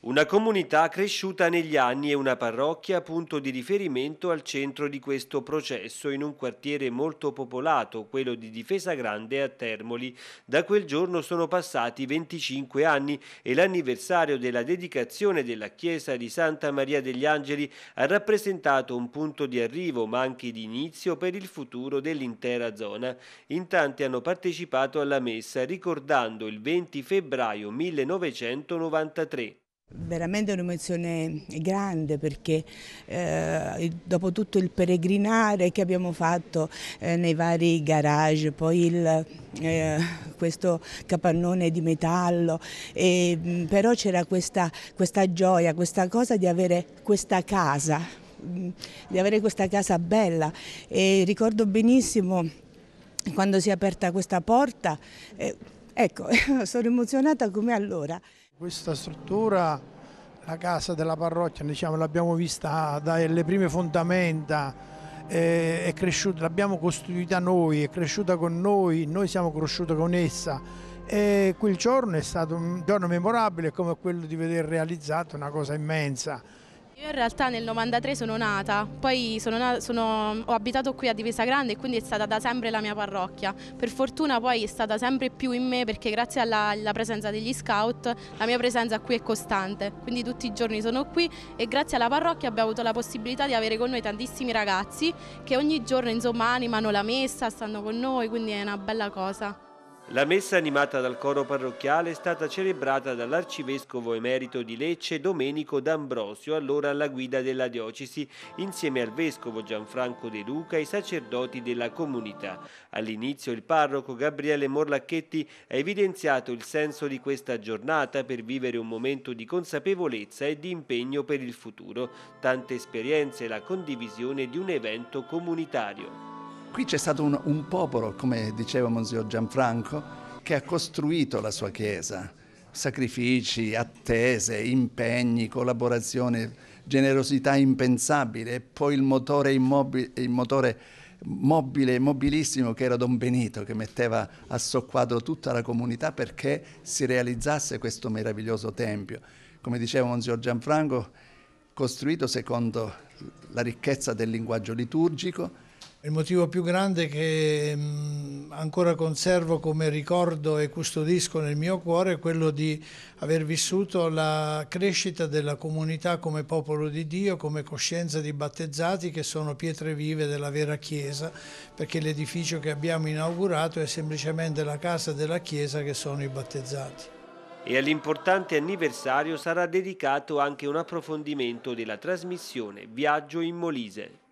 Una comunità cresciuta negli anni e una parrocchia punto di riferimento al centro di questo processo in un quartiere molto popolato, quello di Difesa Grande a Termoli. Da quel giorno sono passati 25 anni e l'anniversario della dedicazione della chiesa di Santa Maria degli Angeli ha rappresentato un punto di arrivo ma anche di inizio per il futuro dell'intera zona. In tanti hanno partecipato alla messa ricordando il 20 febbraio 1993. Veramente un'emozione grande perché eh, dopo tutto il peregrinare che abbiamo fatto eh, nei vari garage, poi il, eh, questo capannone di metallo, e, mm, però c'era questa, questa gioia, questa cosa di avere questa casa, mm, di avere questa casa bella e ricordo benissimo quando si è aperta questa porta, eh, ecco, sono emozionata come allora. Questa struttura, la casa della parrocchia, diciamo, l'abbiamo vista ah, dalle prime fondamenta, eh, l'abbiamo costruita noi, è cresciuta con noi, noi siamo cresciuti con essa e quel giorno è stato un giorno memorabile come quello di vedere realizzata una cosa immensa. Io in realtà nel 93 sono nata, poi sono nata, sono, ho abitato qui a Divisa Grande e quindi è stata da sempre la mia parrocchia. Per fortuna poi è stata sempre più in me perché grazie alla, alla presenza degli scout la mia presenza qui è costante, quindi tutti i giorni sono qui e grazie alla parrocchia abbiamo avuto la possibilità di avere con noi tantissimi ragazzi che ogni giorno insomma animano la messa, stanno con noi, quindi è una bella cosa. La messa animata dal coro parrocchiale è stata celebrata dall'arcivescovo emerito di Lecce Domenico D'Ambrosio, allora alla guida della diocesi, insieme al vescovo Gianfranco De Luca e i sacerdoti della comunità. All'inizio il parroco Gabriele Morlacchetti ha evidenziato il senso di questa giornata per vivere un momento di consapevolezza e di impegno per il futuro, tante esperienze e la condivisione di un evento comunitario. Qui c'è stato un, un popolo, come diceva Monsignor Gianfranco, che ha costruito la sua Chiesa. Sacrifici, attese, impegni, collaborazione, generosità impensabile e poi il motore immobile, il motore mobile, mobilissimo che era Don Benito, che metteva a soqquadro tutta la comunità perché si realizzasse questo meraviglioso tempio. Come diceva Monsignor Gianfranco, costruito secondo la ricchezza del linguaggio liturgico, il motivo più grande che mm, ancora conservo come ricordo e custodisco nel mio cuore è quello di aver vissuto la crescita della comunità come popolo di Dio, come coscienza di battezzati che sono pietre vive della vera Chiesa, perché l'edificio che abbiamo inaugurato è semplicemente la casa della Chiesa che sono i battezzati e all'importante anniversario sarà dedicato anche un approfondimento della trasmissione Viaggio in Molise.